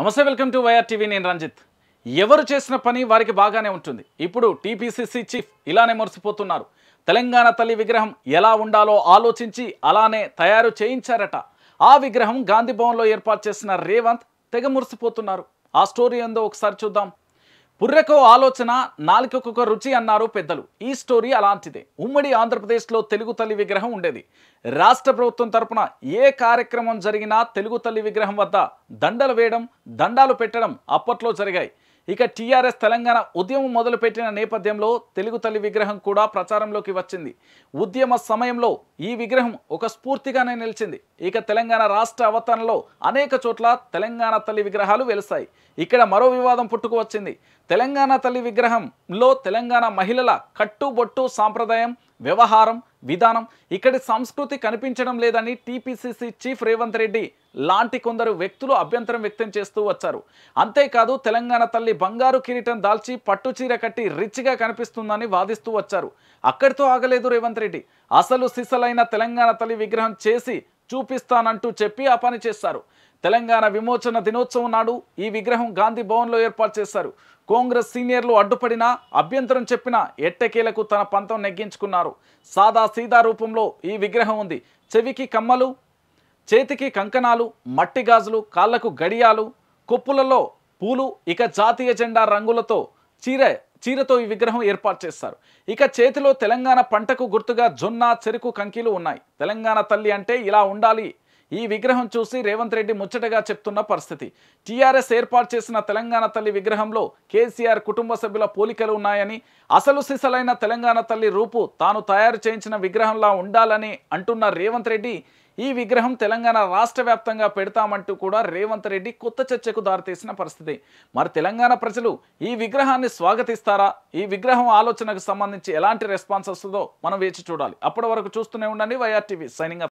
నమస్తే welcome to YR TV నేను రంజిత్ ఎవరు చేసిన పని వారికి బాగానే ఉంటుంది ఇప్పుడు టీపీసీసీ చీఫ్ ఇలానే మురిసిపోతున్నారు తెలంగాణ తల్లి విగ్రహం ఎలా ఉండాలో ఆలోచించి అలానే తయారు చేయించారట ఆ విగ్రహం గాంధీ భవన్లో ఏర్పాటు చేసిన రేవంత్ తెగ మురిసిపోతున్నారు ఆ స్టోరీ ఏందో ఒకసారి చూద్దాం పుర్రెకో ఆలోచన నాలుకొక రుచి అన్నారు పెద్దలు ఈ స్టోరీ అలాంటిదే ఉమ్మడి ఆంధ్రప్రదేశ్లో తెలుగు తల్లి విగ్రహం ఉండేది రాష్ట్ర ప్రభుత్వం తరపున ఏ కార్యక్రమం జరిగినా తెలుగు తల్లి విగ్రహం వద్ద దండలు వేయడం దండాలు పెట్టడం అప్పట్లో జరిగాయి ఇక టీఆర్ఎస్ తెలంగాణ ఉద్యమం మొదలుపెట్టిన నేపథ్యంలో తెలుగు తల్లి విగ్రహం కూడా ప్రచారంలోకి వచ్చింది ఉద్యమ సమయంలో ఈ విగ్రహం ఒక స్ఫూర్తిగానే నిలిచింది ఇక తెలంగాణ రాష్ట్ర అవతరణలో అనేక చోట్ల తెలంగాణ తల్లి విగ్రహాలు వెలిసాయి ఇక్కడ మరో వివాదం పుట్టుకు వచ్చింది తెలంగాణ తల్లి విగ్రహంలో తెలంగాణ మహిళల కట్టుబొట్టు సాంప్రదాయం వ్యవహారం విధానం ఇక్కడి సంస్కృతి కనిపించడం లేదని టీపీసీసీ చీఫ్ రేవంత్ రెడ్డి లాంటి కొందరు వ్యక్తులు అభ్యంతరం వ్యక్తం చేస్తూ వచ్చారు అంతేకాదు తెలంగాణ తల్లి బంగారు కిరీటం దాల్చి పట్టుచీర కట్టి రిచ్గా కనిపిస్తుందని వాదిస్తూ వచ్చారు అక్కడితో ఆగలేదు రేవంత్ రెడ్డి అసలు సిసలైన తెలంగాణ తల్లి విగ్రహం చేసి చూపిస్తానంటూ చెప్పి ఆ పని చేస్తారు తెలంగాణ విమోచన దినోత్సవం నాడు ఈ విగ్రహం గాంధీ భవన్లో ఏర్పాటు చేశారు కాంగ్రెస్ సీనియర్లు అడ్డుపడినా అభ్యంతరం చెప్పినా ఎట్టకేలకు తన పంతం నెగ్గించుకున్నారు సాదా సీదా రూపంలో ఈ విగ్రహం ఉంది చెవికి కమ్మలు చేతికి కంకణాలు మట్టి గాజులు కాళ్లకు గడియాలు కొప్పులలో పూలు ఇక జాతీయ జెండా రంగులతో చీర చీరతో ఈ విగ్రహం ఏర్పాటు చేస్తారు ఇక చేతిలో తెలంగాణ పంటకు గుర్తుగా జొన్న చెరుకు కంకీలు ఉన్నాయి తెలంగాణ తల్లి అంటే ఇలా ఉండాలి ఈ విగ్రహం చూసి రేవంత్ రెడ్డి ముచ్చటగా చెప్తున్న పరిస్థితి టీఆర్ఎస్ ఏర్పాటు చేసిన తెలంగాణ తల్లి విగ్రహంలో కేసీఆర్ కుటుంబ సభ్యుల పోలికలు ఉన్నాయని అసలు సిసలైన తెలంగాణ తల్లి రూపు తాను తయారు చేయించిన విగ్రహంలా ఉండాలని అంటున్న రేవంత్ రెడ్డి ఈ విగ్రహం తెలంగాణ రాష్ట్ర వ్యాప్తంగా పెడతామంటూ కూడా రేవంత్ రెడ్డి కొత్త చర్చకు దారితీసిన పరిస్థితి మరి తెలంగాణ ప్రజలు ఈ విగ్రహాన్ని స్వాగతిస్తారా ఈ విగ్రహం ఆలోచనకు సంబంధించి ఎలాంటి రెస్పాన్స్ వస్తుందో మనం వేచి చూడాలి అప్పటి వరకు చూస్తూనే ఉండండి వైఆర్టీవీ సైనింగ్